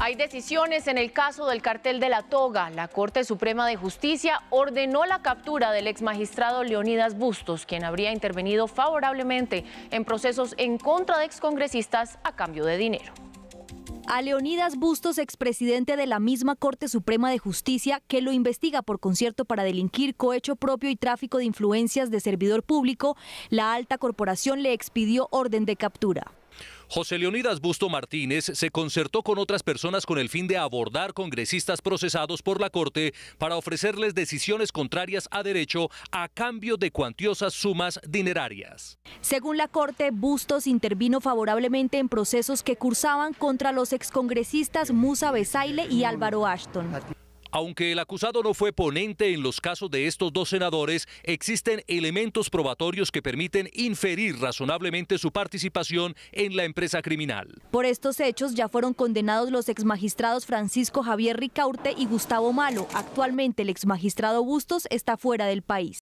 Hay decisiones en el caso del cartel de la toga. La Corte Suprema de Justicia ordenó la captura del ex magistrado Leonidas Bustos, quien habría intervenido favorablemente en procesos en contra de excongresistas a cambio de dinero. A Leonidas Bustos, expresidente de la misma Corte Suprema de Justicia, que lo investiga por concierto para delinquir, cohecho propio y tráfico de influencias de servidor público, la alta corporación le expidió orden de captura. José Leonidas Busto Martínez se concertó con otras personas con el fin de abordar congresistas procesados por la Corte para ofrecerles decisiones contrarias a derecho a cambio de cuantiosas sumas dinerarias. Según la Corte, Bustos intervino favorablemente en procesos que cursaban contra los excongresistas Musa Besaile y Álvaro Ashton. Aunque el acusado no fue ponente en los casos de estos dos senadores, existen elementos probatorios que permiten inferir razonablemente su participación en la empresa criminal. Por estos hechos ya fueron condenados los exmagistrados Francisco Javier Ricaurte y Gustavo Malo. Actualmente el exmagistrado Bustos está fuera del país.